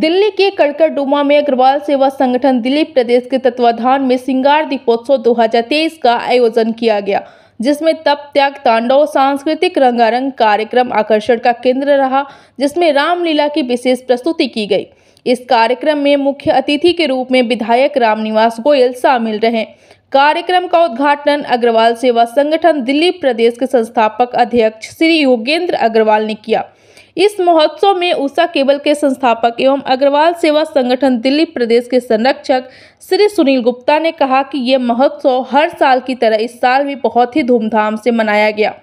दिल्ली के डुमा में अग्रवाल सेवा संगठन दिल्ली प्रदेश के तत्वाधान में सिंगार दीपोत्सव 2023 का आयोजन किया गया जिसमें तप त्याग तांडव सांस्कृतिक रंगारंग कार्यक्रम आकर्षण का केंद्र रहा जिसमें रामलीला की विशेष प्रस्तुति की गई इस कार्यक्रम में मुख्य अतिथि के रूप में विधायक रामनिवास गोयल शामिल रहे कार्यक्रम का उद्घाटन अग्रवाल सेवा संगठन दिल्ली प्रदेश के संस्थापक अध्यक्ष श्री योगेंद्र अग्रवाल ने किया इस महोत्सव में ऊषा केबल के संस्थापक एवं अग्रवाल सेवा संगठन दिल्ली प्रदेश के संरक्षक श्री सुनील गुप्ता ने कहा कि यह महोत्सव हर साल की तरह इस साल भी बहुत ही धूमधाम से मनाया गया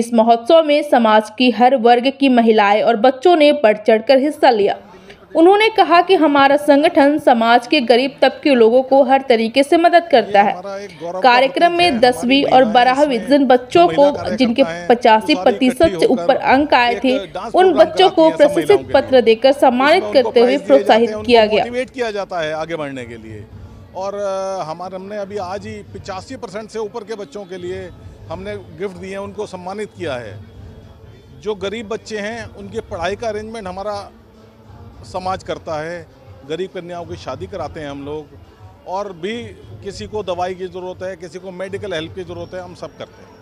इस महोत्सव में समाज की हर वर्ग की महिलाएं और बच्चों ने बढ़ चढ़कर हिस्सा लिया उन्होंने कहा कि हमारा संगठन समाज के गरीब तबके लोगों को हर तरीके से मदद करता है कार्यक्रम में दसवीं और बारहवीं जिन बच्चों को जिनके पचासी प्रतिशत से ऊपर अंक आए थे उन बच्चों को प्रशिक्षित पत्र देकर सम्मानित करते हुए प्रोत्साहित किया गया किया जाता है आगे बढ़ने के लिए और हमारे हमने अभी आज ही पिचासी परसेंट से ऊपर के बच्चों के लिए हमने गिफ्ट दिए हैं उनको सम्मानित किया है जो गरीब बच्चे हैं उनके पढ़ाई का अरेंजमेंट हमारा समाज करता है गरीब कन्याओं की शादी कराते हैं हम लोग और भी किसी को दवाई की ज़रूरत है किसी को मेडिकल हेल्प की ज़रूरत है हम सब करते हैं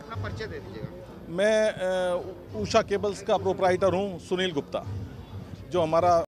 अपना परिचय दे दीजिएगा मैं उषा केबल्स का प्रोपराइटर हूँ सुनील गुप्ता जो हमारा